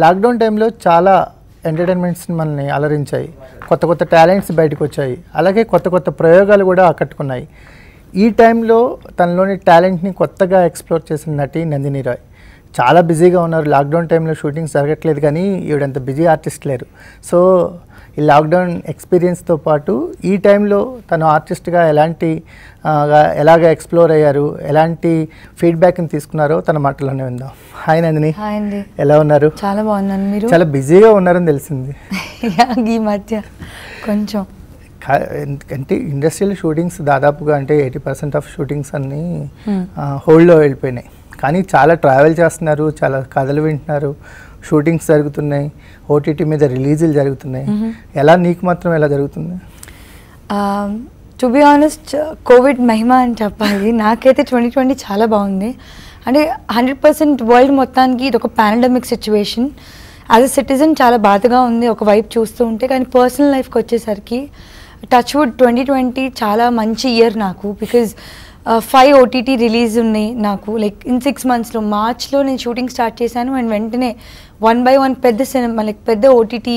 Lockdown టైంలో చాలా entertainments మనల్ని అలరించాయి కొత్త కొత్త టాలెంట్స్ బయటకు వచ్చాయి అలాగే కొత్త కొత్త ప్రయోగాలు కూడా ఆకట్టుకున్నాయి ఈ టైంలో తనలోని టాలెంట్ని కొత్తగా ఎక్స్ప్లోర్ చేసిన నటి నందిని రాయ్ చాలా బిజీగా ఉన్నారు లాక్డౌన్ టైంలో షూటింగ్స్ జరగట్లేదు కానీ ఈవిడంత బిజీ ఆర్టిస్ట్ లేరు సో ఈ లాక్డౌన్ ఎక్స్పీరియన్స్తో పాటు ఈ టైంలో తను ఆర్టిస్ట్గా ఎలాంటి ఎలాగ ఎక్స్ప్లోర్ అయ్యారు ఎలాంటి ఫీడ్బ్యాక్ని తీసుకున్నారో తన మాటలోనే విందాం హాయ్ నందిని ఎలా ఉన్నారు చాలా బాగున్నాను మీరు చాలా బిజీగా ఉన్నారని తెలిసింది ఈ మధ్య కొంచెం అంటే ఇండస్ట్రియల్ షూటింగ్స్ దాదాపుగా అంటే ఎయిటీ పర్సెంట్ ఆఫ్ షూటింగ్స్ అన్నీ హోల్డ్లో hmm. వెళ్ళిపోయినాయి కానీ చాలా ట్రావెల్ చేస్తున్నారు చాలా కథలు వింటున్నారు షూటింగ్స్ జరుగుతున్నాయి ఓటీటీ మీద రిలీజులు జరుగుతున్నాయి ఎలా నీకు మాత్రం ఎలా జరుగుతుంది టు బి ఆనెస్ట్ కోవిడ్ మహిమ అని చెప్పాలి నాకైతే ట్వంటీ ట్వంటీ చాలా బాగుంది అంటే హండ్రెడ్ పర్సెంట్ వరల్డ్ మొత్తానికి ఇది ఒక pandemic situation as a citizen చాలా బాధగా ఉంది ఒక వైపు చూస్తూ ఉంటే కానీ పర్సనల్ లైఫ్కి వచ్చేసరికి టచ్వుడ్ ట్వంటీ ట్వంటీ చాలా మంచి ఇయర్ నాకు బికాజ్ ఫైవ్ ఓటీటీ రిలీజ్ ఉన్నాయి నాకు లైక్ ఇన్ సిక్స్ మంత్స్లో మార్చ్లో నేను షూటింగ్ స్టార్ట్ చేశాను అండ్ వెంటనే వన్ బై వన్ పెద్ద సినిమా లైక్ పెద్ద ఓటీటీ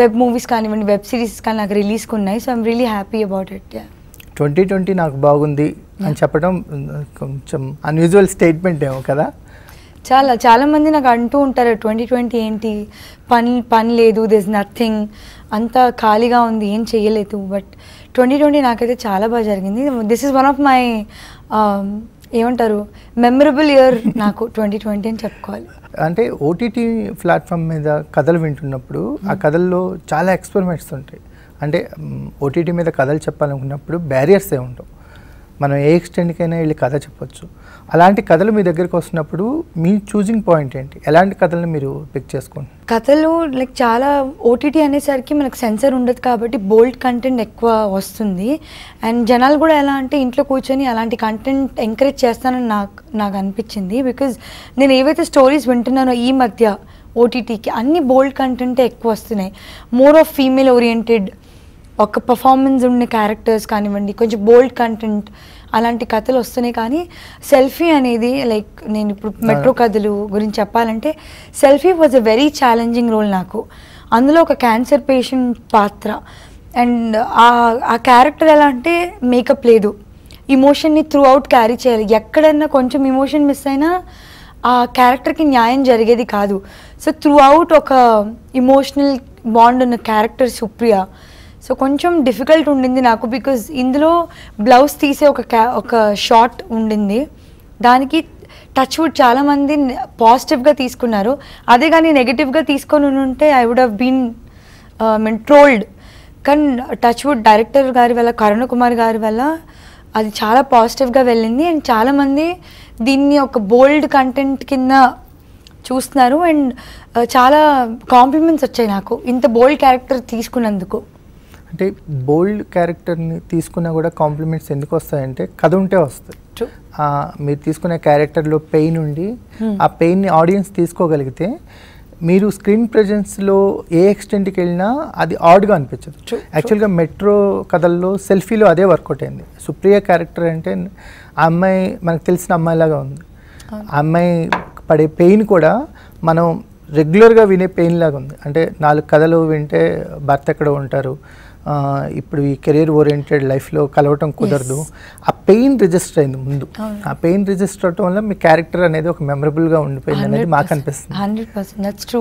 వెబ్ మూవీస్ కానివ్వండి వెబ్ సిరీస్ కానీ నాకు రిలీజ్కి ఉన్నాయి so I'm really happy about it twenty twenty నాకు బాగుంది అని చెప్పడం కొంచెం అన్యూజువల్ స్టేట్మెంట్ ఏమో కదా చాలా చాలామంది నాకు అంటూ ఉంటారు ట్వంటీ ట్వంటీ ఏంటి పని పని లేదు దిస్ నథింగ్ అంతా ఖాళీగా ఉంది ఏం చేయలేదు బట్ ట్వంటీ ట్వంటీ నాకైతే చాలా బాగా జరిగింది this is one of my ఏమంటారు మెమరబుల్ ఇయర్ నాకు ట్వంటీ ట్వంటీ అని చెప్పుకోవాలి అంటే ఓటీటీ ప్లాట్ఫామ్ మీద కథలు వింటున్నప్పుడు ఆ hmm. కథల్లో చాలా ఎక్స్పెరిమెంట్స్ ఉంటాయి అంటే ఓటీటీ మీద కథలు చెప్పాలనుకున్నప్పుడు బ్యారియర్స్ ఏ ఉండవు మనం ఏ ఎక్స్టెండ్కైనా వెళ్ళి కథ చెప్పొచ్చు అలాంటి కథలు మీ దగ్గరికి వస్తున్నప్పుడు మీ చూసింగ్ పాయింట్ ఏంటి ఎలాంటి కథలను మీరు పిక్ చేసుకోండి కథలు లైక్ చాలా ఓటీటీ అనేసరికి మనకు సెన్సర్ ఉండదు కాబట్టి బోల్డ్ కంటెంట్ ఎక్కువ వస్తుంది అండ్ జనాలు కూడా ఎలా అంటే ఇంట్లో కూర్చొని అలాంటి కంటెంట్ ఎంకరేజ్ చేస్తానని నాకు నాకు అనిపించింది బికాజ్ నేను ఏవైతే స్టోరీస్ వింటున్నానో ఈ మధ్య ఓటీటీకి అన్ని బోల్డ్ కంటెంటే ఎక్కువ వస్తున్నాయి మోర్ ఆఫ్ ఫీమేల్ ఓరియంటెడ్ ఒక పర్ఫార్మెన్స్ ఉండే క్యారెక్టర్స్ కానివ్వండి కొంచెం బోల్డ్ కంటెంట్ అలాంటి కథలు వస్తున్నాయి కానీ సెల్ఫీ అనేది లైక్ నేను ఇప్పుడు మెట్రో కథలు గురించి చెప్పాలంటే selfie was a very challenging role నాకు అందులో ఒక క్యాన్సర్ పేషెంట్ పాత్ర అండ్ ఆ క్యారెక్టర్ ఎలా అంటే మేకప్ లేదు ఇమోషన్ని త్రూ అవుట్ క్యారీ చేయాలి ఎక్కడైనా కొంచెం ఇమోషన్ మిస్ అయినా ఆ క్యారెక్టర్కి న్యాయం జరిగేది కాదు సో త్రూ అవుట్ ఒక ఇమోషనల్ బాండ్ ఉన్న క్యారెక్టర్ సుప్రియ సో కొంచెం డిఫికల్ట్ ఉండింది నాకు బికాజ్ ఇందులో బ్లౌజ్ తీసే ఒక క్యా ఒక షార్ట్ ఉండింది దానికి టచ్ వుడ్ చాలామంది పాజిటివ్గా తీసుకున్నారు అదే కానీ నెగిటివ్గా తీసుకొని ఉంటే I would have been mean trolled కానీ టచ్ వుడ్ డైరెక్టర్ గారి వల్ల కరుణ్ కుమార్ గారి వల్ల అది చాలా పాజిటివ్గా వెళ్ళింది అండ్ చాలామంది దీన్ని ఒక బోల్డ్ కంటెంట్ కింద చూస్తున్నారు అండ్ uh, చాలా కాంప్లిమెంట్స్ వచ్చాయి నాకు ఇంత బోల్డ్ క్యారెక్టర్ తీసుకున్నందుకు అంటే బోల్డ్ క్యారెక్టర్ని తీసుకున్నా కూడా కాంప్లిమెంట్స్ ఎందుకు వస్తాయంటే కథ ఉంటే వస్తాయి మీరు తీసుకునే క్యారెక్టర్లో పెయిన్ ఉండి hmm. ఆ పెయిన్ని ఆడియన్స్ తీసుకోగలిగితే మీరు స్క్రీన్ ప్రజెన్స్లో ఏ ఎక్స్టెంట్కి వెళ్ళినా అది ఆడ్గా అనిపించదు యాక్చువల్గా మెట్రో కథల్లో సెల్ఫీలో అదే వర్కౌట్ అయింది సుప్రియ క్యారెక్టర్ అంటే ఆ అమ్మాయి మనకు తెలిసిన అమ్మాయిలాగా ఉంది ఆ అమ్మాయి పడే పెయిన్ కూడా మనం రెగ్యులర్గా వినే పెయిన్ లాగా ఉంది అంటే నాలుగు కథలు వింటే భర్త ఎక్కడ ఉంటారు ఇప్పుడు ఈ కెరీర్ ఓరియంటెడ్ లైఫ్లో కలవటం కుదరదు ఆ పెయిన్ రిజిస్టర్ అయింది ముందు ఆ పెయిన్ రిజిస్టర్ అవటం వల్ల మీ క్యారెక్టర్ అనేది ఒక మెమరబుల్గా ఉండిపోయింది అనేది మాకు అనిపిస్తుంది హండ్రెడ్ పర్సెంట్ దట్స్ ట్రూ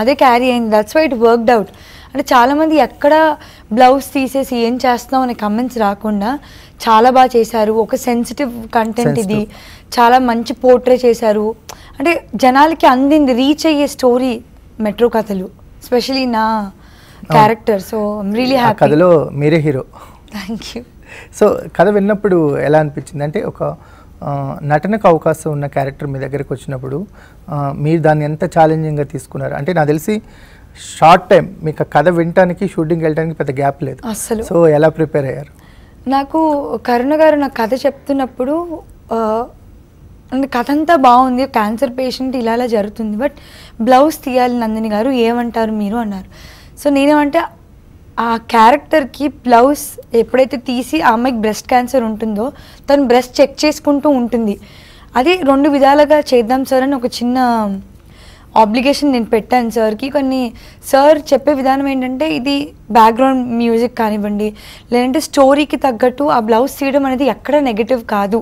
అదే క్యారీ అయింది that's why it worked out అంటే చాలామంది ఎక్కడ బ్లౌజ్ తీసేసి ఏం చేస్తున్నాం అనే కమెంట్స్ రాకుండా చాలా బాగా చేశారు ఒక సెన్సిటివ్ కంటెంట్ ఇది చాలా మంచి పోర్ట్రే చేశారు అంటే జనాలకి అందింది రీచ్ అయ్యే స్టోరీ మెట్రో కథలు స్పెషలీ నా క్యారెక్టర్ సో రియలీ హ్యాపీ కథలో మీరే హీరో థ్యాంక్ యూ సో కథ విన్నప్పుడు ఎలా అనిపించింది అంటే ఒక నటనకు అవకాశం ఉన్న క్యారెక్టర్ మీ దగ్గరికి వచ్చినప్పుడు మీరు దాన్ని ఎంత ఛాలెంజింగ్గా తీసుకున్నారు అంటే నాకు తెలిసి షార్ట్ టైం మీకు కథ వినటానికి షూటింగ్ వెళ్ళడానికి పెద్ద గ్యాప్ లేదు అసలు సో ఎలా ప్రిపేర్ అయ్యారు నాకు కరుణ గారు నా కథ చెప్తున్నప్పుడు అంటే కథ అంతా బాగుంది క్యాన్సర్ పేషెంట్ ఇలా జరుగుతుంది బట్ బ్లౌజ్ తీయాలి నందిని గారు ఏమంటారు మీరు అన్నారు సో నేనేమంటే ఆ క్యారెక్టర్కి బ్లౌజ్ ఎప్పుడైతే తీసి ఆ అమ్మాయికి బ్రెస్ట్ క్యాన్సర్ ఉంటుందో తను బ్రెస్ట్ చెక్ చేసుకుంటూ ఉంటుంది అది రెండు విధాలుగా చేద్దాం సార్ అని ఒక చిన్న ఆబ్లిగేషన్ నేను పెట్టాను సార్కి కొన్ని సార్ చెప్పే విధానం ఏంటంటే ఇది బ్యాక్గ్రౌండ్ మ్యూజిక్ కానివ్వండి లేదంటే స్టోరీకి తగ్గట్టు ఆ బ్లౌజ్ తీయడం అనేది ఎక్కడ నెగిటివ్ కాదు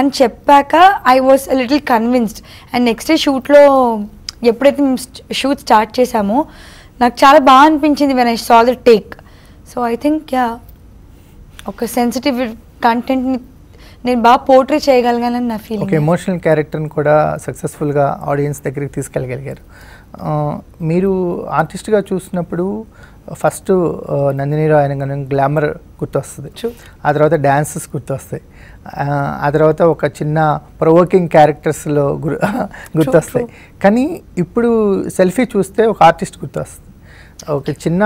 అని చెప్పాక I was little convinced and next day షూట్లో ఎప్పుడైతే మేము షూట్ స్టార్ట్ చేశామో నాకు చాలా బాగా అనిపించింది when I saw the take so I think yeah ఒక సెన్సిటివ్ కంటెంట్ని నేను బాగా పోర్ట్రే చేయగలగాలని నా ఫీలింగ్ ఒక ఎమోషనల్ క్యారెక్టర్ని కూడా సక్సెస్ఫుల్గా ఆడియన్స్ దగ్గరికి తీసుకెళ్ళగలిగారు మీరు ఆర్టిస్ట్గా చూసినప్పుడు ఫస్ట్ నందిని రాయన కానీ గ్లామర్ గుర్తొస్తుంది ఆ తర్వాత డ్యాన్సెస్ గుర్తొస్తాయి ఆ తర్వాత ఒక చిన్న ప్రొవోకింగ్ క్యారెక్టర్స్లో గుర్తొస్తాయి కానీ ఇప్పుడు సెల్ఫీ చూస్తే ఒక ఆర్టిస్ట్ గుర్తొస్తుంది ఒక చిన్న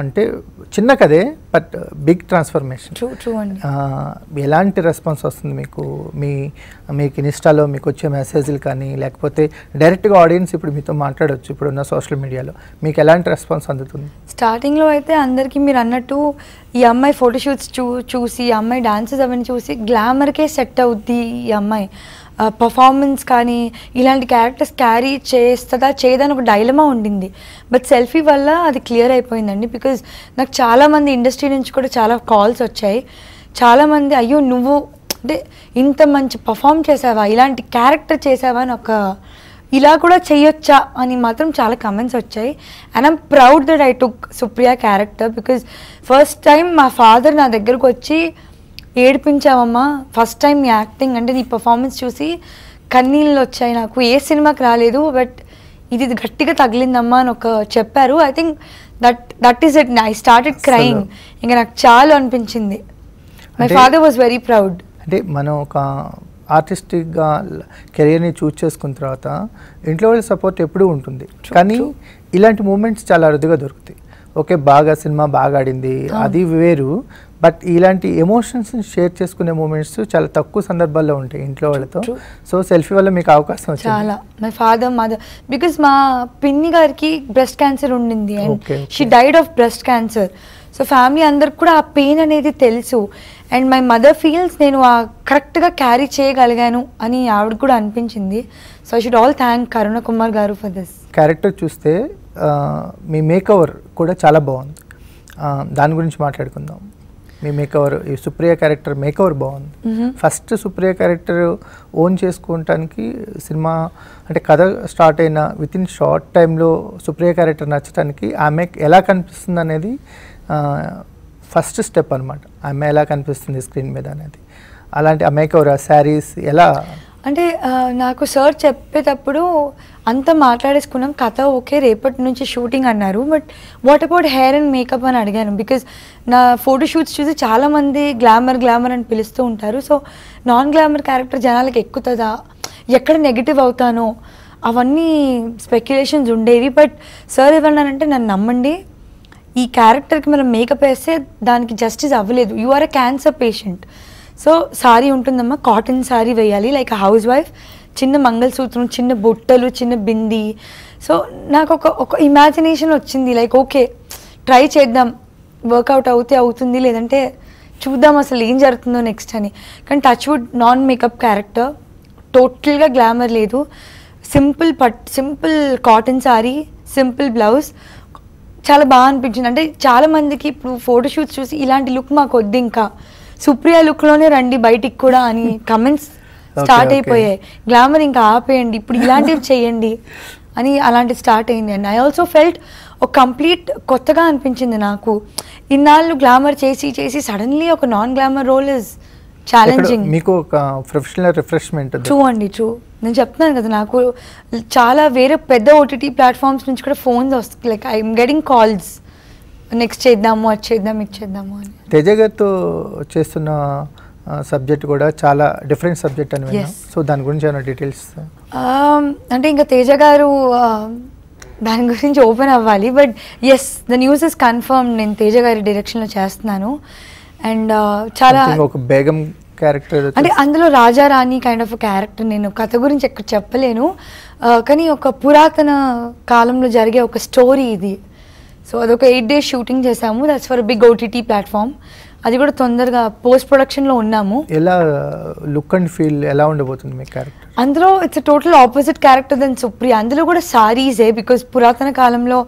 అంటే చిన్న కదే బట్ బిగ్ ట్రాన్స్ఫర్మేషన్ ఎలాంటి రెస్పాన్స్ వస్తుంది మీకు మీ మీకు ఇన్స్టాలో మీకు వచ్చే మెసేజ్లు కానీ లేకపోతే డైరెక్ట్గా ఆడియన్స్ ఇప్పుడు మీతో మాట్లాడవచ్చు ఇప్పుడు ఉన్న సోషల్ మీడియాలో మీకు ఎలాంటి రెస్పాన్స్ అందుతుంది స్టార్టింగ్లో అయితే అందరికీ మీరు అన్నట్టు ఈ అమ్మాయి ఫోటోషూట్స్ చూ చూసి ఈ అమ్మాయి డాన్సెస్ అవన్నీ చూసి గ్లామర్కే సెట్ అవుద్ది ఈ అమ్మాయి పర్ఫార్మెన్స్ కానీ ఇలాంటి క్యారెక్టర్స్ క్యారీ చేస్తుందా చేయదని ఒక డైలమా ఉండింది బట్ సెల్ఫీ వల్ల అది క్లియర్ అయిపోయిందండి బికాజ్ నాకు చాలామంది ఇండస్ట్రీ నుంచి కూడా చాలా కాల్స్ వచ్చాయి చాలామంది అయ్యో నువ్వు అంటే ఇంత మంచి పర్ఫామ్ చేసావా ఇలాంటి క్యారెక్టర్ చేసావా అని ఒక ఇలా కూడా చేయొచ్చా అని మాత్రం చాలా కమెంట్స్ వచ్చాయి and I'm proud that I took Supriya character because first time మా ఫాదర్ నా దగ్గరకు వచ్చి ఏడిపించావమ్మా ఫస్ట్ టైం యాక్టింగ్ అంటే నీ పర్ఫార్మెన్స్ చూసి కన్నీళ్ళు వచ్చాయి నాకు ఏ సినిమాకి రాలేదు బట్ ఇది గట్టిగా తగిలిందమ్మా అని ఒక చెప్పారు I think that that is it I started crime ఇంకా నాకు చాలు అనిపించింది my father was very proud అంటే మనం ఒక ఆర్టిస్టిక్గా కెరియర్ని చూస్ చేసుకున్న తర్వాత ఇంట్లో వాళ్ళ సపోర్ట్ ఎప్పుడూ ఉంటుంది కానీ ఇలాంటి మూమెంట్స్ చాలా అరుదుగా దొరుకుతాయి ఓకే బాగా సినిమా బాగా ఆడింది అది వేరు బట్ ఇలాంటి ఎమోషన్స్ని షేర్ చేసుకునే మూమెంట్స్ చాలా తక్కువ సందర్భాల్లో ఉంటాయి ఇంట్లో వాళ్ళతో సో సెల్ఫీ వల్ల మీకు అవకాశం చాలా మై ఫాదర్ మదర్ బికాస్ మా పిన్ని గారికి బ్రెస్ట్ క్యాన్సర్ ఉండింది and she died of breast cancer so family అందరికి కూడా ఆ పెయిన్ అనేది తెలుసు అండ్ మై మదర్ ఫీల్స్ నేను ఆ కరెక్ట్గా క్యారీ చేయగలిగాను అని ఆవిడ కూడా అనిపించింది so I should all thank Karuna Kumar గారు ఫర్ దిస్ క్యారెక్టర్ చూస్తే మీ మేకవర్ కూడా చాలా బాగుంది దాని గురించి మాట్లాడుకుందాం మీ మేకవర్ ఈ సుప్రియ క్యారెక్టర్ మేకవర్ బాగుంది ఫస్ట్ సుప్రియ క్యారెక్టర్ ఓన్ చేసుకోవటానికి సినిమా అంటే కథ స్టార్ట్ అయిన విత్ ఇన్ షార్ట్ టైంలో సుప్రియ క్యారెక్టర్ నచ్చడానికి ఆమె ఎలా కనిపిస్తుంది అనేది ఫస్ట్ స్టెప్ అనమాట ఆమె ఎలా కనిపిస్తుంది స్క్రీన్ మీద అనేది అలాంటి ఆ మేకవర్ ఆ శారీస్ ఎలా అంటే నాకు సార్ చెప్పేటప్పుడు అంత మాట్లాడేసుకున్నాం కథ ఓకే రేపటి నుంచి షూటింగ్ అన్నారు but what about hair and makeup అని అడిగాను బికాజ్ నా ఫోటో షూట్స్ చూసి చాలామంది గ్లామర్ గ్లామర్ అని పిలుస్తూ ఉంటారు సో నాన్ గ్లామర్ క్యారెక్టర్ జనాలకు ఎక్కుతుందా ఎక్కడ నెగిటివ్ అవుతానో అవన్నీ స్పెక్యులేషన్స్ ఉండేవి బట్ సార్ ఏమన్నానంటే నన్ను నమ్మండి ఈ క్యారెక్టర్కి మనం మేకప్ వేస్తే దానికి జస్టిస్ అవ్వలేదు you are a cancer patient so sari ఉంటుందమ్మా కాటన్ సారీ వేయాలి లైక్ హౌస్ వైఫ్ చిన్న మంగళసూత్రం చిన్న బొట్టలు చిన్న బింది సో నాకు ఒక ఒక ఇమాజినేషన్ వచ్చింది లైక్ ఓకే ట్రై చేద్దాం వర్కౌట్ అవుతే అవుతుంది లేదంటే చూద్దాం అసలు ఏం జరుగుతుందో నెక్స్ట్ అని కానీ touch wood non makeup character టోటల్గా గ్లామర్ లేదు simple but simple cotton sari simple blouse చాలా బాగా అనిపించింది అంటే చాలామందికి ఇప్పుడు ఫోటోషూట్స్ చూసి ఇలాంటి లుక్ మాకు వద్దు ఇంకా సుప్రియ లుక్ లోనే రండి బయటికి కూడా అని కమెంట్స్ స్టార్ట్ అయిపోయాయి గ్లామర్ ఇంకా ఆపేయండి ఇప్పుడు ఇలాంటివి చేయండి అని అలాంటి స్టార్ట్ అయింది అండి ఐ ఆల్సో ఫెల్ట్ ఒక కంప్లీట్ కొత్తగా అనిపించింది నాకు ఇన్నాళ్ళు గ్లామర్ చేసి చేసి సడన్లీ ఒక non glamour role is challenging మీకు ఒక ప్రొఫెషనల్ రిఫ్రెష్మెంట్ చూ అండి చూ నేను చెప్తున్నాను కదా నాకు చాలా వేరే పెద్ద ఓటీటీ ప్లాట్ఫామ్స్ నుంచి కూడా ఫోన్స్ వస్తాయి like I'm getting calls next చేద్దాము అది చేద్దాం ఇది చేద్దాము అని తేజ చేస్తున్న సబ్జెక్ట్ కూడా చాలా డిఫరెంట్ సబ్జెక్ట్ అని సో దాని గురించి ఏమైనా డీటెయిల్స్ um, అంటే ఇంకా తేజ గారు దాని గురించి ఓపెన్ అవ్వాలి but yes the news is confirm నేను తేజ గారి డైరెక్షన్లో చేస్తున్నాను అండ్ చాలా ఒక బేగం క్యారెక్టర్ అంటే అందులో రాజా రాణి కైండ్ ఆఫ్ క్యారెక్టర్ నేను కథ గురించి ఎక్కడ చెప్పలేను కానీ ఒక పురాతన కాలంలో జరిగే ఒక స్టోరీ ఇది సో అదొక ఎయిట్ డేస్ షూటింగ్ చేసాము that's for big OTT platform అది కూడా తొందరగా పోస్ట్ ప్రొడక్షన్లో ఉన్నాము ఎలా లుక్ అండ్ ఫీల్ ఎలా ఉండబోతుంది మీ క్యారెక్టర్ అందులో it's total opposite character then Supriya అందులో కూడా సారీసే బికాజ్ పురాతన కాలంలో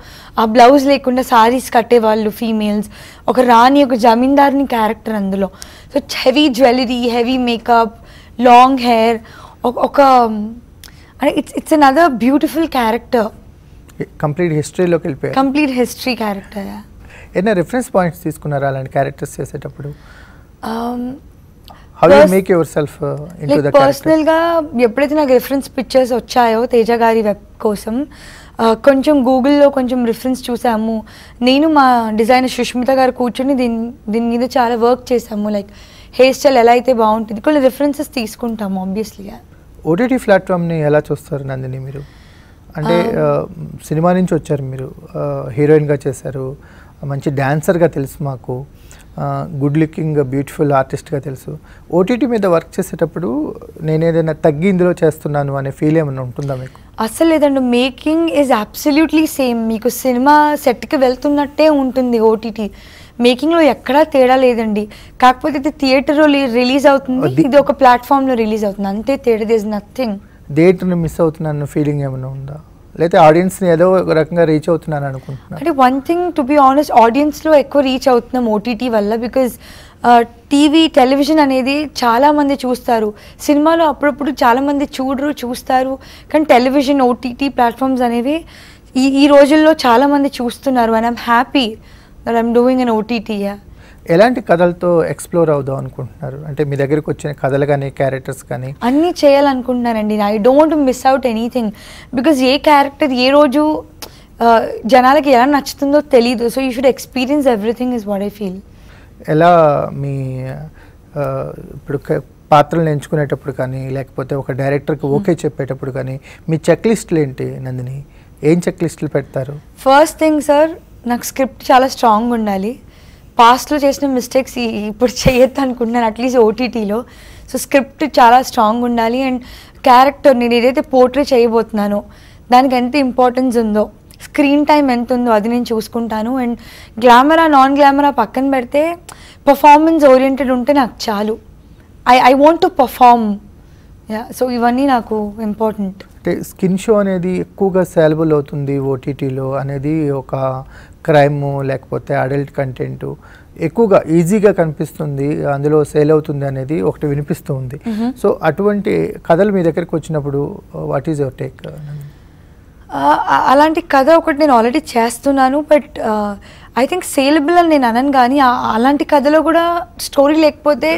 ఆ బ్లౌజ్ లేకుండా సారీస్ కట్టేవాళ్ళు ఫీమేల్స్ ఒక రాణి ఒక జమీందారిని క్యారెక్టర్ అందులో so heavy jewellery heavy makeup long hair ఒక అంటే it's it's another beautiful character complete హిస్టరీలోకి వెళ్ళిపోయారు కంప్లీట్ హిస్టరీ క్యారెక్టర్ ఏదైనా రిఫరెన్స్ పాయింట్స్ తీసుకున్నారా అలాంటి క్యారెక్టర్స్ చేసేటప్పుడు పర్సనల్ uh, గా ఎప్పుడైతే నాకు రిఫరెన్స్ పిక్చర్స్ వచ్చాయో తేజ గారి వెబ్ కోసం కొంచెం గూగుల్లో కొంచెం రిఫరెన్స్ చూసాము నేను మా డిజైనర్ సుష్మిత గారు కూర్చొని దీని దీని మీద చాలా వర్క్ చేసాము లైక్ హెయిర్ స్టైల్ ఎలా అయితే బాగుంటుంది కొన్ని రిఫరెన్సెస్ తీసుకుంటాము ఆబ్వియస్లీగా ఓటీటీ ప్లాట్ఫామ్ని ఎలా చూస్తారు నందిని మీరు అంటే సినిమా నుంచి వచ్చారు మీరు హీరోయిన్గా చేశారు మంచి డ్యాన్సర్గా తెలుసు మాకు గుడ్ లుకింగ్ బ్యూటిఫుల్ ఆర్టిస్ట్గా తెలుసు ఓటీటీ మీద వర్క్ చేసేటప్పుడు నేను ఏదైనా తగ్గి ఇందులో చేస్తున్నాను అనే ఫీల్ ఏమైనా ఉంటుందా మీకు అసలు లేదండి మేకింగ్ ఈజ్ అబ్సల్యూట్లీ సేమ్ మీకు సినిమా సెట్కి వెళ్తున్నట్టే ఉంటుంది ఓటీటీ మేకింగ్లో ఎక్కడా తేడా లేదండి కాకపోతే ఇది థియేటర్లో రిలీజ్ అవుతుంది ఇది ఒక ప్లాట్ఫామ్లో రిలీజ్ అవుతుంది అంతే తేడా దిస్ నథింగ్ థియేటర్ని మిస్ అవుతున్నాను ఫీలింగ్ ఏమైనా ఉందా లేకపోతే ఆడియన్స్ని ఏదో ఒక రకంగా రీచ్ అవుతున్నాను అనుకుంటున్నాను అంటే one thing to be honest ఆడియన్స్లో ఎక్కువ రీచ్ అవుతున్నాం ఓటీటీ వల్ల బికాస్ టీవీ టెలివిజన్ అనేది చాలామంది చూస్తారు సినిమాలో అప్పుడప్పుడు చాలామంది చూడరు చూస్తారు కానీ టెలివిజన్ ఓటీటీ ప్లాట్ఫామ్స్ అనేవి ఈ ఈ రోజుల్లో చాలామంది చూస్తున్నారు and I'm happy that I'm doing an ఓటీటీయా ఎలాంటి కథలతో ఎక్స్ప్లోర్ అవుదాం అనుకుంటున్నారు అంటే మీ దగ్గరకు వచ్చిన కథలు కానీ క్యారెక్టర్స్ కానీ అన్నీ చేయాలనుకుంటున్నానండి I don't miss out anything because ఏ క్యారెక్టర్ ఏ రోజు జనాలకి ఎలా నచ్చుతుందో తెలీదు so you should experience everything is what I feel ఎలా మీ ఇప్పుడు పాత్రలు ఎంచుకునేటప్పుడు కానీ లేకపోతే ఒక డైరెక్టర్కి hmm. ఓకే చెప్పేటప్పుడు కానీ మీ చెక్ లిస్ట్లు ఏంటి నందిని ఏం చెక్ లిస్ట్లు పెడతారు ఫస్ట్ థింగ్ సార్ నాకు స్క్రిప్ట్ చాలా స్ట్రాంగ్ ఉండాలి పాస్ట్లో చేసిన మిస్టేక్స్ ఇప్పుడు చేయొద్దు అనుకుంటున్నాను అట్లీస్ట్ ఓటీటీలో సో స్క్రిప్ట్ చాలా స్ట్రాంగ్ ఉండాలి అండ్ క్యారెక్టర్ నేను ఏదైతే పోర్ట్రే చేయబోతున్నానో దానికి ఎంత ఇంపార్టెన్స్ ఉందో స్క్రీన్ టైం ఎంత ఉందో అది నేను చూసుకుంటాను అండ్ గ్లామరా నాన్ గ్లామరా పక్కన పెడితే పర్ఫార్మెన్స్ ఓరియంటెడ్ ఉంటే నాకు చాలు I I want to perform so ఇవన్నీ నాకు ఇంపార్టెంట్ అంటే స్కిన్ షో అనేది ఎక్కువగా సేలబుల్ అవుతుంది ఓటీటీలో అనేది ఒక క్రైము లేకపోతే అడల్ట్ కంటెంట్ ఎక్కువగా ఈజీగా కనిపిస్తుంది అందులో సేల్ అవుతుంది అనేది ఒకటి వినిపిస్తూ ఉంది సో అటువంటి కథలు మీ దగ్గరికి వచ్చినప్పుడు వాట్ ఈజ్ యువర్ టేక్ అలాంటి కథ ఒకటి నేను ఆల్రెడీ చేస్తున్నాను బట్ ఐ థింక్ సేలబుల్ అని నేను అనను కానీ అలాంటి కథలో కూడా స్టోరీ లేకపోతే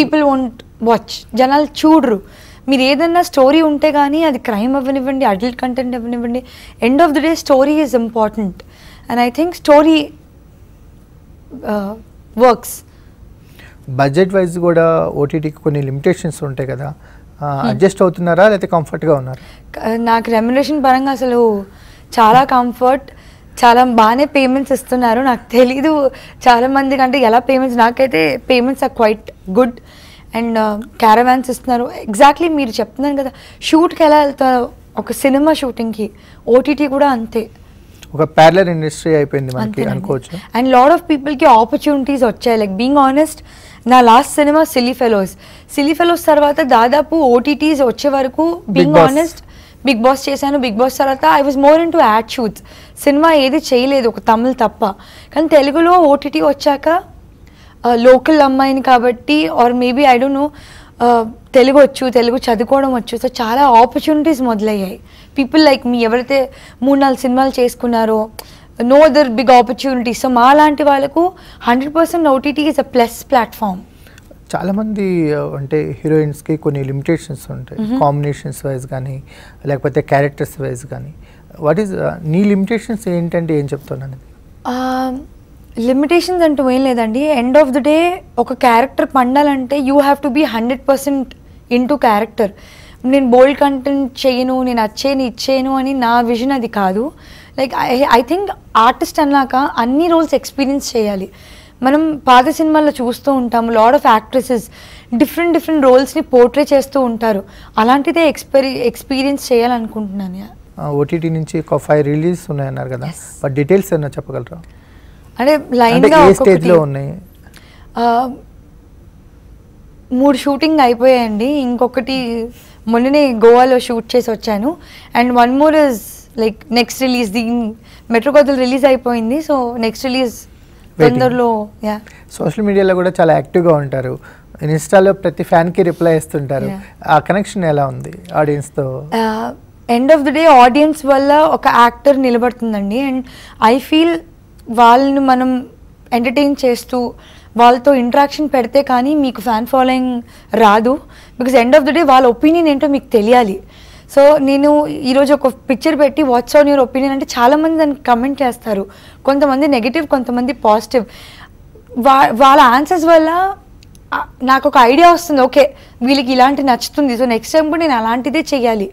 పీపుల్ వోంట్ వాచ్ జనాలు చూడరు మీరు ఏదన్నా స్టోరీ ఉంటే కానీ అది క్రైమ్ అవ్వనివ్వండి అడల్ట్ కంటెంట్ అవ్వనివ్వండి end of the day story is important and I think story works budget wise కూడా ఓటీటీకి కొన్ని లిమిటేషన్స్ ఉంటాయి కదా అడ్జస్ట్ hmm. అవుతున్నారా లేకపోతే కంఫర్ట్గా ఉన్నారు నాకు రెమ్యునేషన్ పరంగా అసలు చాలా కంఫర్ట్ చాలా బాగానే పేమెంట్స్ ఇస్తున్నారు నాకు తెలీదు చాలా మంది కంటే ఎలా పేమెంట్స్ నాకైతే payments are quite good and caravans ఇస్తున్నారు ఎగ్జాక్ట్లీ మీరు చెప్తున్నాను కదా షూట్కి ఎలా వెళ్తారు ఒక సినిమా షూటింగ్కి ఓటీటీ కూడా అంతే ఒక ప్యారలర్ ఇండస్ట్రీ అయిపోయింది మనకి అనుకోవచ్చు అండ్ లాట్ ఆఫ్ పీపుల్కి ఆపర్చునిటీస్ వచ్చాయి లైక్ బీయింగ్ ఆనెస్ట్ నా last cinema Silly Fellows Silly Fellows తర్వాత దాదాపు ఓటీటీస్ వచ్చే వరకు బీయింగ్ ఆనెస్ట్ బిగ్ బాస్ చేశాను బిగ్ బాస్ తర్వాత I was more into ad shoots cinema ఏది చేయలేదు ఒక తమిళ్ తప్ప కానీ తెలుగులో ఓటీటీ వచ్చాక లోకల్ uh, అమ్మాయిని కాబట్టి or maybe I don't know Telugu వచ్చు తెలుగు చదువుకోవడం వచ్చు సో చాలా ఆపర్చునిటీస్ మొదలయ్యాయి పీపుల్ లైక్ మీ ఎవరైతే మూడు నాలుగు సినిమాలు చేసుకున్నారో no other big opportunities so మా లాంటి వాళ్ళకు hundred percent OTT is a plus platform చాలామంది uh, అంటే హీరోయిన్స్కి కొన్ని లిమిటేషన్స్ ఉంటాయి కాంబినేషన్స్ వైజ్ కానీ లేకపోతే క్యారెక్టర్స్ వైజ్ కానీ వాట్ ఈస్ నీ లిమిటేషన్స్ ఏంటంటే ఏం చెప్తున్నాను లిమిటేషన్స్ um, అంటూ ఏం లేదండి ఎండ్ ఆఫ్ ద డే ఒక క్యారెక్టర్ పండాలంటే you have to be hundred percent into character నేను బోల్డ్ కంటెంట్ చేయను నేను అచ్చేను ఇచ్చేను అని నా విజన్ అది కాదు like I I think artist అన్నాక అన్ని రోల్స్ ఎక్స్పీరియన్స్ చేయాలి మనం పాత సినిమాల్లో చూస్తూ ఉంటాం lot of actresses different different రోల్స్ని పోర్ట్రే చేస్తూ ఉంటారు అలాంటిదే ఎక్స్పెరి ఎక్స్పీరియన్స్ చేయాలనుకుంటున్నాను ఓటీటీ నుంచి ఒక ఫైవ్ రిలీజ్ ఉన్నాయన్నారు కదా బట్ డీటెయిల్స్ ఏమైనా చెప్పగలరా అంటే లైన్గా స్టేజ్లో ఉన్నాయి మూడు షూటింగ్ అయిపోయాయండి ఇంకొకటి మొన్ననే గోవాలో షూట్ చేసి వచ్చాను and one more is like next release దీని మెట్రో కథలు రిలీజ్ అయిపోయింది సో నెక్స్ట్ రిలీజ్ తొందరలో యా సోషల్ మీడియాలో కూడా చాలా యాక్టివ్గా ఉంటారు ఇన్స్టాలో ప్రతి ఫ్యాన్కి రిప్లై ఇస్తుంటారు ఆ కనెక్షన్ ఎలా ఉంది ఆడియన్స్తో end of the day audience వల్ల ఒక యాక్టర్ నిలబడుతుందండి అండ్ ఐ ఫీల్ వాళ్ళని మనం ఎంటర్టైన్ చేస్తూ వాళ్ళతో ఇంట్రాక్షన్ పెడితే కానీ మీకు ఫ్యాన్ ఫాలోయింగ్ రాదు because end of the day వాళ్ళ ఒపీనియన్ ఏంటో మీకు తెలియాలి సో నేను ఈరోజు ఒక పిక్చర్ పెట్టి వాట్స్ ఆన్ యువర్ ఒపీనియన్ అంటే చాలామంది దానికి కమెంట్ చేస్తారు కొంతమంది నెగిటివ్ కొంతమంది పాజిటివ్ వా వాళ్ళ ఆన్సర్స్ వల్ల నాకు ఒక ఐడియా వస్తుంది ఓకే వీళ్ళకి ఇలాంటి నచ్చుతుంది సో నెక్స్ట్ టైం కూడా నేను అలాంటిదే చేయాలి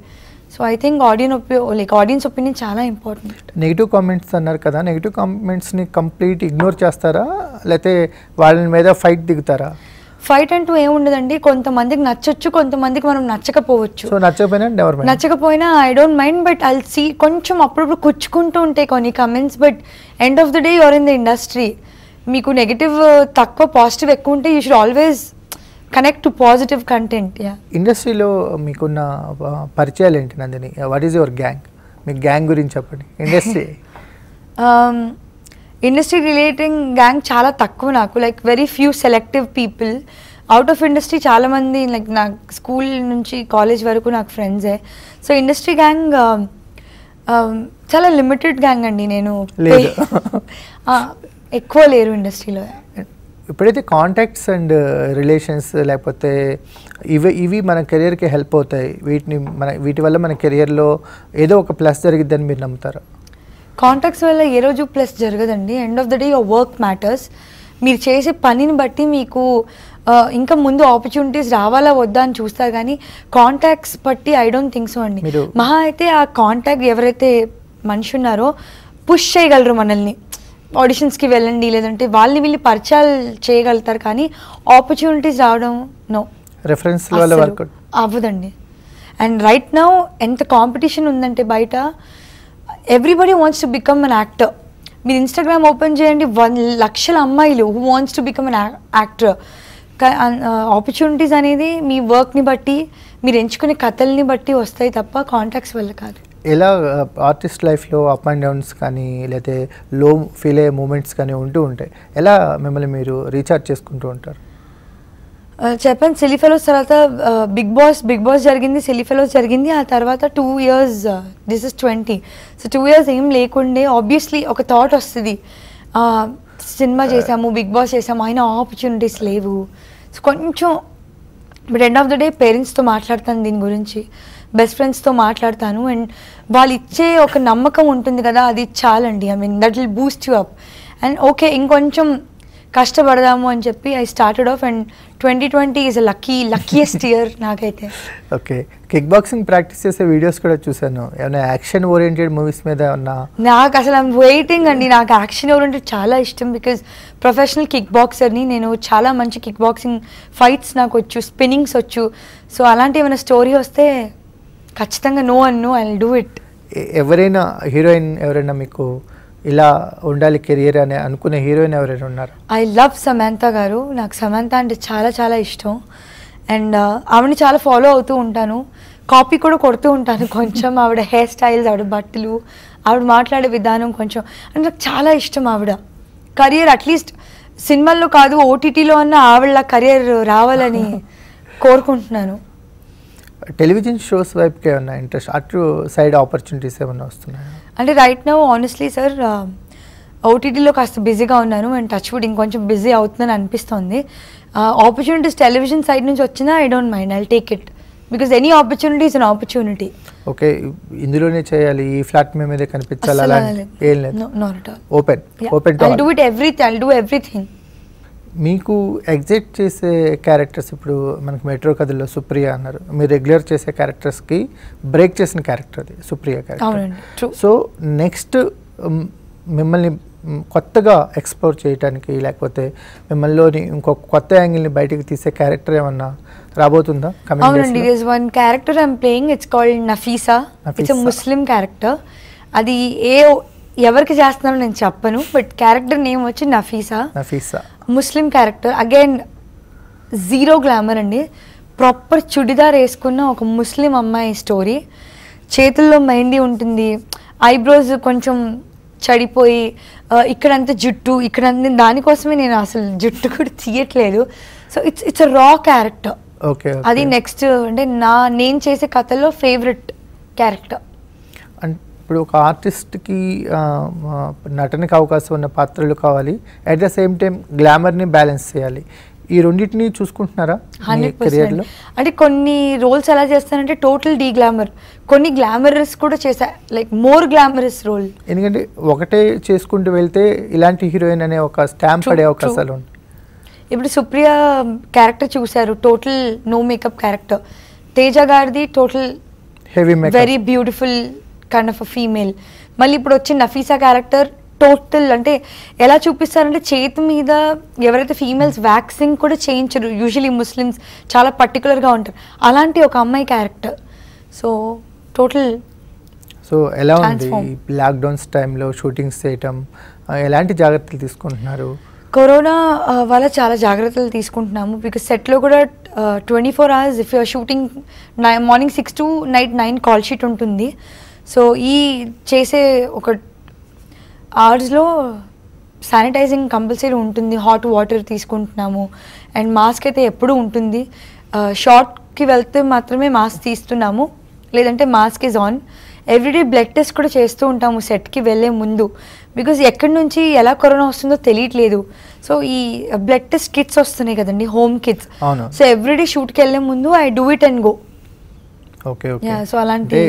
so I think audience like audience opinion చాలా ఇంపార్టెంట్ నెగిటివ్ కామెంట్స్ అన్నారు కదా నెగిటివ్ కామెంట్స్ని కంప్లీట్ ఇగ్నోర్ చేస్తారా లేకపోతే వాళ్ళ మీద ఫైట్ దిగుతారా ఫైట్ అంటూ ఏముండదండి కొంతమందికి నచ్చొచ్చు కొంతమందికి మనం నచ్చకపోవచ్చు నచ్చకపోయినా I don't mind but I see కొంచెం అప్పుడప్పుడు కుచ్చుకుంటూ ఉంటాయి కొన్ని comments but end of the day your in the industry మీకు నెగిటివ్ uh, తక్కువ పాజిటివ్ ఎక్కువ ఉంటే you should always connect to positive content ఇండస్ట్రీలో మీకున్న పరిచయాలు ఏంటి Nandini what is your gang మీ గ్యాంగ్ గురించి చెప్పండి ఇండస్ట్రీ ఇండస్ట్రీ రిలేటింగ్ గ్యాంగ్ చాలా తక్కువ నాకు like very few selective people out of industry చాలామంది లైక్ నా స్కూల్ నుంచి కాలేజ్ వరకు నాకు ఫ్రెండ్సే సో ఇండస్ట్రీ గ్యాంగ్ చాలా లిమిటెడ్ గ్యాంగ్ అండి నేను ఎక్కువ లేరు ఇండస్ట్రీలో ఎప్పుడైతే కాంటాక్ట్స్ అండ్ రిలేషన్స్ లేకపోతే ఇవి ఇవి మన కెరియర్కి హెల్ప్ అవుతాయి వీటిని మన వీటి వల్ల మన కెరియర్లో ఏదో ఒక ప్లస్ జరిగిద్దని మీరు నమ్ముతారు కాంటాక్ట్స్ వల్ల ఏ రోజు ప్లస్ జరగదండి end of the day your work matters మీరు చేసే పనిని బట్టి మీకు ఇంకా ముందు ఆపర్చునిటీస్ రావాలా వద్దా అని చూస్తారు కానీ కాంటాక్ట్స్ బట్టి ఐ డోంట్ థింక్ సో అండి మహా అయితే ఆ కాంటాక్ట్ ఎవరైతే మనిషి ఉన్నారో పుష్ చేయగలరు మనల్ని ఆడిషన్స్కి వెళ్ళండి లేదంటే వాళ్ళని వీళ్ళు పరిచయాలు చేయగలుగుతారు కానీ ఆపర్చునిటీస్ రావడం నో రెఫరెన్స్ అవ్వదండి అండ్ రైట్ నౌ ఎంత కాంపిటీషన్ ఉందంటే బయట everybody wants to become an actor మీరు ఇన్స్టాగ్రామ్ ఓపెన్ చేయండి వన్ లక్షల అమ్మాయిలు who wants to become an actor opportunities అనేది మీ వర్క్ని బట్టి మీరు ఎంచుకునే కథల్ని బట్టి వస్తాయి తప్ప కాంటాక్ట్స్ వల్ల కాదు ఎలా ఆర్టిస్ట్ లైఫ్లో అప్ అండ్ డౌన్స్ కానీ లేకపోతే లో ఫీల్ అయ్యే మూమెంట్స్ కానీ ఉంటూ ఉంటాయి ఎలా మిమ్మల్ని మీరు రీఛార్జ్ చేసుకుంటూ ఉంటారు చెప్పండి ఫెలోస్ తర్వాత బిగ్ బాస్ బిగ్ బాస్ జరిగింది ఫెలోస్ జరిగింది ఆ తర్వాత two years this is twenty so two years ఏం లేకుండే ఆబ్వియస్లీ ఒక థాట్ వస్తుంది సినిమా చేసాము బిగ్ బాస్ చేసాము అయినా ఆపర్చునిటీస్ లేవు సో కొంచెం but end of the day పేరెంట్స్తో మాట్లాడతాను దీని గురించి బెస్ట్ ఫ్రెండ్స్తో మాట్లాడతాను అండ్ వాళ్ళు ఇచ్చే ఒక నమ్మకం ఉంటుంది కదా అది చాలండి I mean that will boost you up and okay ఇంకొంచెం కష్టపడదాము అని చెప్పి I started off and twenty twenty is lucky luckiest year నాకైతే ఓకే కిక్ బాక్సింగ్ ప్రాక్టీస్ చేసే వీడియోస్ కూడా చూసాను ఏమైనా యాక్షన్ ఓరియంటెడ్ మూవీస్ మీద ఏమన్నా నాకు అసలు ఐమ్ వెయిటింగ్ అండి నాకు యాక్షన్ ఓరియంటెడ్ చాలా ఇష్టం బికాజ్ ప్రొఫెషనల్ కిక్ బాక్సర్ని నేను చాలా మంచి కిక్ బాక్సింగ్ ఫైట్స్ నాకు వచ్చు స్పిన్నింగ్స్ వచ్చు సో అలాంటి ఏమైనా స్టోరీ వస్తే ఖచ్చితంగా no no I do it ఎవరైనా హీరోయిన్ ఎవరైనా మీకు ఇలా ఉండాలి కెరియర్ అని అనుకునే హీరోయిన్ ఎవరైనా ఉన్నారు ఐ లవ్ సమంత గారు నాకు సమంత అంటే చాలా చాలా ఇష్టం అండ్ uh, ఆవిడని చాలా ఫాలో అవుతూ ఉంటాను కాపీ కూడా కొడుతూ ఉంటాను కొంచెం ఆవిడ హెయిర్ స్టైల్స్ ఆవిడ బట్టలు ఆవిడ మాట్లాడే విధానం కొంచెం అంటే నాకు చాలా ఇష్టం ఆవిడ కెరియర్ అట్లీస్ట్ సినిమాల్లో కాదు ఓటీటీలో అన్న ఆవిడ కెరియర్ రావాలని కోరుకుంటున్నాను టెలివిజన్ షోస్ వైపుకే ఉన్న ఇంట్రెస్ట్ అటు సైడ్ ఆపర్చునిటీస్ ఏమైనా వస్తున్నాయి అంటే రైట్ నౌ ఆనెస్ట్లీ సార్ ఓటీటీలో కాస్త బిజీగా ఉన్నాను అండ్ టచ్ వుడ్ ఇంకొంచెం బిజీ అవుతుందని అనిపిస్తుంది ఆపర్చునిటీస్ టెలివిజన్ సైడ్ నుంచి వచ్చినా I don't mind I take it because any opportunity is an opportunity okay ఇందులోనే చేయాలి ఈ ఫ్లాట్ మీద కనిపించాలి open open I do it everything I do everything మీకు ఎగ్జిట్ చేసే క్యారెక్టర్స్ ఇప్పుడు మనకి మెట్రో కథల్లో సుప్రియ అన్నారు మీరు రెగ్యులర్ చేసే క్యారెక్టర్స్కి బ్రేక్ చేసిన క్యారెక్టర్ అది సుప్రియ క్యారెక్టర్ సో నెక్స్ట్ మిమ్మల్ని కొత్తగా ఎక్స్ప్లోర్ చేయడానికి లేకపోతే మిమ్మల్లోని ఇంకొక కొత్త యాంగిల్ని బయటికి తీసే క్యారెక్టర్ ఏమన్నా రాబోతుందా అవునండి one character I'm playing it's called Nafisa it's Muslim character అది ఏ ఎవరికి చేస్తున్నానో నేను చెప్పను బట్ క్యారెక్టర్ నేమ్ వచ్చి Nafisa Nafisa Muslim character again zero glamour అండి ప్రాపర్ చుడిదార్ వేసుకున్న ఒక ముస్లిం అమ్మాయి స్టోరీ చేతుల్లో మెహందీ ఉంటుంది ఐబ్రోస్ కొంచెం చడిపోయి uh, ఇక్కడంతా జుట్టు ఇక్కడ దానికోసమే నేను అసలు జుట్టు కూడా తీయట్లేదు సో ఇట్స్ ఇట్స్ అ రా క్యారెక్టర్ ఓకే అది నెక్స్ట్ అంటే నా నేను చేసే కథలో ఫేవరెట్ క్యారెక్టర్ అంటే ఇప్పుడు ఒక ఆర్టిస్ట్కి నటనకి అవకాశం ఉన్న పాత్రలు కావాలి అట్ ద సేమ్ టైం గ్లామర్ని బ్యాలెన్స్ చేయాలి ఈ రెండింటిని చూసుకుంటున్నారా హండ్రెడ్ అంటే కొన్ని రోల్స్ ఎలా చేస్తానంటే టోటల్ డీ గ్లామర్ కొన్ని గ్లామరస్ కూడా చేసా లైక్ మోర్ గ్లామరస్ రోల్ ఎందుకంటే ఒకటే చేసుకుంటూ వెళ్తే ఇలాంటి హీరోయిన్ అనే ఒక స్టాంప్ పడే అవకాశాలు ఉన్నాయి ఇప్పుడు సుప్రియ క్యారెక్టర్ చూశారు total no makeup character Teja గారిది total heavy very beautiful kind of a female మళ్ళీ ఇప్పుడు వచ్చి నఫీసా క్యారెక్టర్ టోటల్ అంటే ఎలా చూపిస్తారంటే చేతి మీద ఎవరైతే ఫీమేల్స్ వ్యాక్సింగ్ కూడా చేయించరు యూజువలీ ముస్లిమ్స్ చాలా పర్టికులర్గా ఉంటారు అలాంటి ఒక అమ్మాయి క్యారెక్టర్ సో టోటల్ సో ఎలా ఉంది లాక్డౌన్స్ టైంలో షూటింగ్స్ చేయటం ఎలాంటి జాగ్రత్తలు తీసుకుంటున్నారు కరోనా వల్ల చాలా జాగ్రత్తలు తీసుకుంటున్నాము బికాస్ సెట్లో కూడా twenty four hours if you're shooting morning six to night nine call sheet ఉంటుంది సో ఈ చేసే ఒక అవర్స్లో శానిటైజింగ్ కంపల్సరీ ఉంటుంది హాట్ వాటర్ తీసుకుంటున్నాము అండ్ మాస్క్ అయితే ఎప్పుడు ఉంటుంది షార్ట్కి వెళ్తే మాత్రమే మాస్క్ తీస్తున్నాము లేదంటే mask is on everyday blood test కూడా చేస్తూ ఉంటాము సెట్కి వెళ్ళే ముందు బికాజ్ ఎక్కడి నుంచి ఎలా కరోనా వస్తుందో తెలియట్లేదు సో ఈ బ్లడ్ టెస్ట్ కిట్స్ వస్తున్నాయి కదండి హోమ్ కిట్స్ సో ఎవ్రీడే షూట్కి వెళ్ళే ముందు I do it and go okay okay so అలాంటి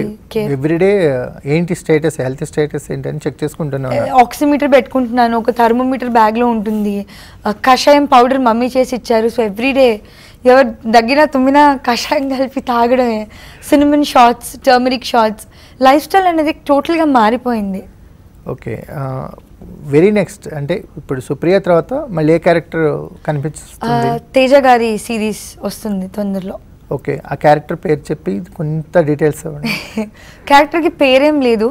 ఎవ్రీడే uh, ఏంటి స్టేటస్ హెల్త్ స్టేటస్ అని చెక్ చేసుకుంటున్నాను ఆక్సిమీటర్ పెట్టుకుంటున్నాను ఒక థర్మోమీటర్ బ్యాగ్లో ఉంటుంది uh, కషాయం పౌడర్ మమ్మీ చేసి ఇచ్చారు సో ఎవ్రీడే ఎవరు దగ్గర తుమ్మిన కషాయం కలిపి తాగడమే cinnamon shots turmeric shots lifestyle అనేది టోటల్గా మారిపోయింది ఓకే వెరీ నెక్స్ట్ అంటే ఇప్పుడు సుప్రియ తర్వాత మళ్ళీ ఏ క్యారెక్టర్ కనిపిస్తుంది uh, తేజ గారి సిరీస్ వస్తుంది తొందరలో ఓకే ఆ క్యారెక్టర్ పేరు చెప్పి కొంత డీటెయిల్స్ క్యారెక్టర్కి పేరేం లేదు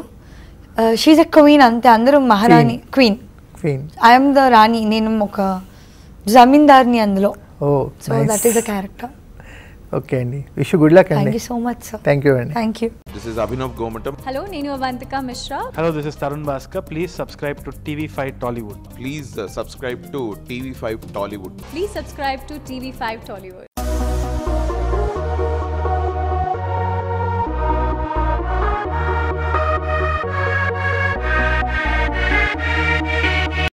షీజ్ అ క్వీన్ అంతే అందరూ మహారాణి క్వీన్ క్వీన్ ఐఎమ్ ద రాణి నేను ఒక జమీందార్ని అందులో ఓ so that is the character okay అండి విష్ గుడ్ లక్ అండి thank you so much sir thank you అండి thank you this is Abhinav Gomatam hello నేను Avantika Mishra hello this is Tarun Bhaskar please subscribe to TV 5 Tollywood please subscribe to TV 5 Tollywood please subscribe to TV 5 Tollywood